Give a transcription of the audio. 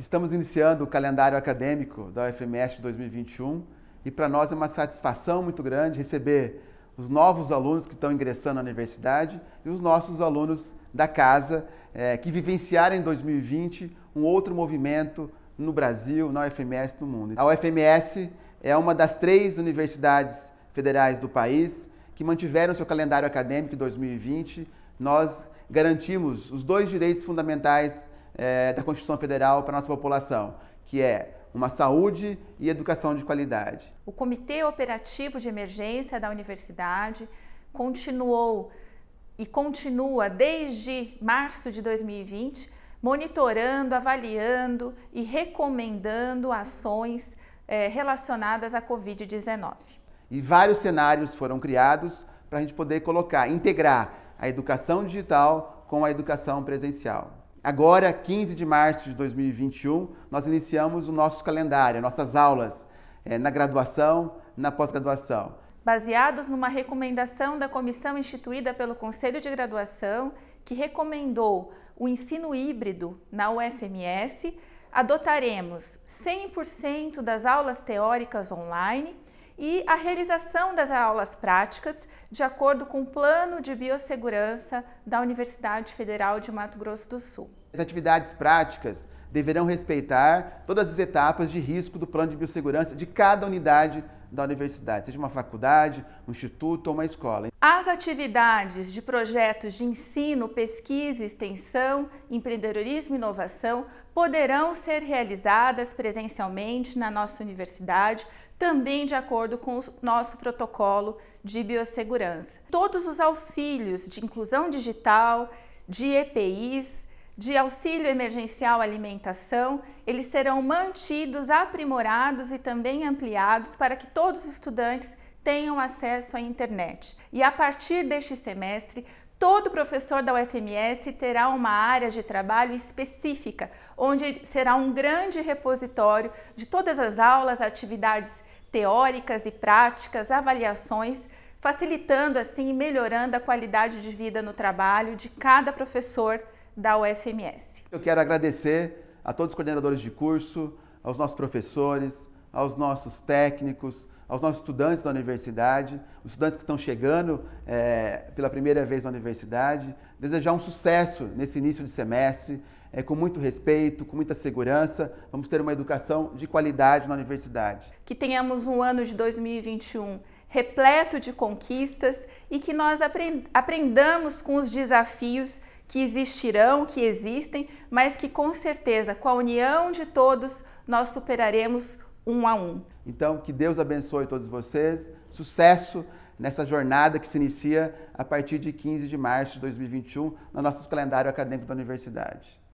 Estamos iniciando o calendário acadêmico da UFMS de 2021 e para nós é uma satisfação muito grande receber os novos alunos que estão ingressando na universidade e os nossos alunos da casa é, que vivenciaram em 2020 um outro movimento no Brasil, na UFMS, no mundo. A UFMS é uma das três universidades federais do país que mantiveram seu calendário acadêmico em 2020. Nós garantimos os dois direitos fundamentais é, da Constituição Federal para a nossa população, que é uma saúde e educação de qualidade. O Comitê Operativo de Emergência da Universidade continuou e continua desde março de 2020 monitorando, avaliando e recomendando ações é, relacionadas à Covid-19. E vários cenários foram criados para a gente poder colocar, integrar a educação digital com a educação presencial. Agora, 15 de março de 2021, nós iniciamos o nosso calendário, nossas aulas é, na graduação, na pós-graduação. Baseados numa recomendação da comissão instituída pelo Conselho de Graduação, que recomendou o ensino híbrido na UFMS, adotaremos 100% das aulas teóricas online e a realização das aulas práticas de acordo com o Plano de Biossegurança da Universidade Federal de Mato Grosso do Sul. As atividades práticas deverão respeitar todas as etapas de risco do plano de biossegurança de cada unidade da universidade, seja uma faculdade, um instituto ou uma escola. As atividades de projetos de ensino, pesquisa, extensão, empreendedorismo e inovação poderão ser realizadas presencialmente na nossa universidade também de acordo com o nosso protocolo de biossegurança. Todos os auxílios de inclusão digital, de EPIs, de auxílio emergencial alimentação, eles serão mantidos, aprimorados e também ampliados para que todos os estudantes tenham acesso à internet. E a partir deste semestre, todo professor da UFMS terá uma área de trabalho específica, onde será um grande repositório de todas as aulas, atividades teóricas e práticas, avaliações, facilitando assim e melhorando a qualidade de vida no trabalho de cada professor da UFMS. Eu quero agradecer a todos os coordenadores de curso, aos nossos professores, aos nossos técnicos, aos nossos estudantes da universidade, os estudantes que estão chegando é, pela primeira vez na universidade, desejar um sucesso nesse início de semestre, é, com muito respeito, com muita segurança, vamos ter uma educação de qualidade na universidade. Que tenhamos um ano de 2021 repleto de conquistas e que nós aprendamos com os desafios que existirão, que existem, mas que com certeza, com a união de todos, nós superaremos um a um. Então, que Deus abençoe todos vocês. Sucesso nessa jornada que se inicia a partir de 15 de março de 2021 no nosso calendário acadêmico da universidade.